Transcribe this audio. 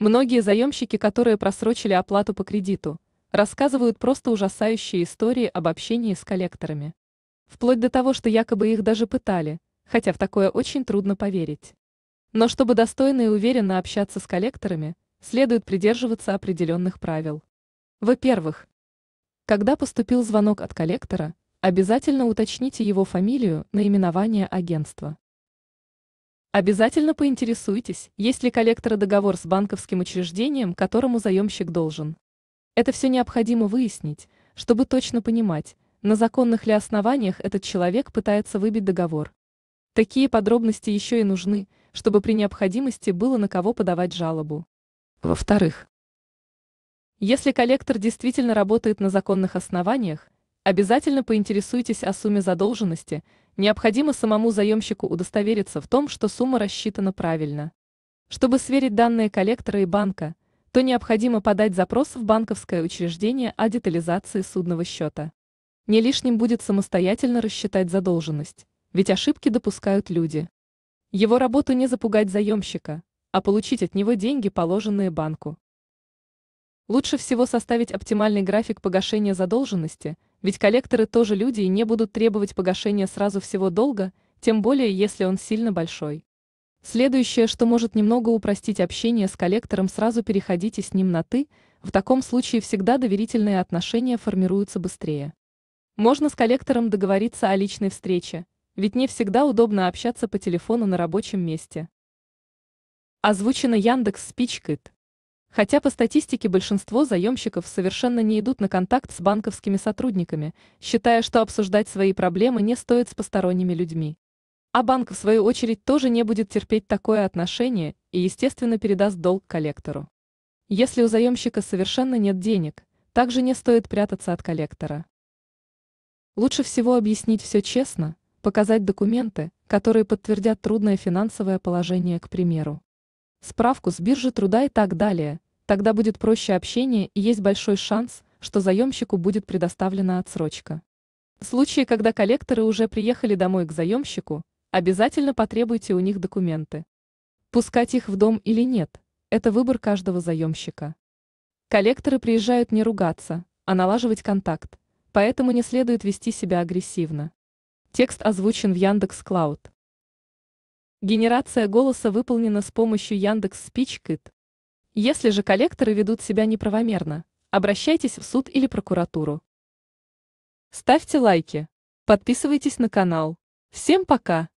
Многие заемщики, которые просрочили оплату по кредиту, рассказывают просто ужасающие истории об общении с коллекторами. Вплоть до того, что якобы их даже пытали, хотя в такое очень трудно поверить. Но чтобы достойно и уверенно общаться с коллекторами, следует придерживаться определенных правил. Во-первых, когда поступил звонок от коллектора, обязательно уточните его фамилию, наименование агентства. Обязательно поинтересуйтесь, есть ли коллектора договор с банковским учреждением, которому заемщик должен. Это все необходимо выяснить, чтобы точно понимать, на законных ли основаниях этот человек пытается выбить договор. Такие подробности еще и нужны, чтобы при необходимости было на кого подавать жалобу. Во-вторых, если коллектор действительно работает на законных основаниях, обязательно поинтересуйтесь о сумме задолженности, необходимо самому заемщику удостовериться в том, что сумма рассчитана правильно. Чтобы сверить данные коллектора и банка, то необходимо подать запрос в банковское учреждение о детализации судного счета. Не лишним будет самостоятельно рассчитать задолженность, ведь ошибки допускают люди. Его работу не запугать заемщика, а получить от него деньги, положенные банку. Лучше всего составить оптимальный график погашения задолженности – ведь коллекторы тоже люди и не будут требовать погашения сразу всего долга, тем более если он сильно большой. Следующее, что может немного упростить общение с коллектором, сразу переходите с ним на «ты», в таком случае всегда доверительные отношения формируются быстрее. Можно с коллектором договориться о личной встрече, ведь не всегда удобно общаться по телефону на рабочем месте. Озвучено Яндекс Спичкит. Хотя по статистике большинство заемщиков совершенно не идут на контакт с банковскими сотрудниками, считая, что обсуждать свои проблемы не стоит с посторонними людьми. А банк, в свою очередь, тоже не будет терпеть такое отношение и, естественно, передаст долг коллектору. Если у заемщика совершенно нет денег, также не стоит прятаться от коллектора. Лучше всего объяснить все честно, показать документы, которые подтвердят трудное финансовое положение, к примеру справку с биржи труда и так далее. Тогда будет проще общение и есть большой шанс, что заемщику будет предоставлена отсрочка. В случае, когда коллекторы уже приехали домой к заемщику, обязательно потребуйте у них документы. Пускать их в дом или нет – это выбор каждого заемщика. Коллекторы приезжают не ругаться, а налаживать контакт, поэтому не следует вести себя агрессивно. Текст озвучен в Яндекс.Клауд. Генерация голоса выполнена с помощью Яндекс Спичкит. Если же коллекторы ведут себя неправомерно, обращайтесь в суд или прокуратуру. Ставьте лайки. Подписывайтесь на канал. Всем пока!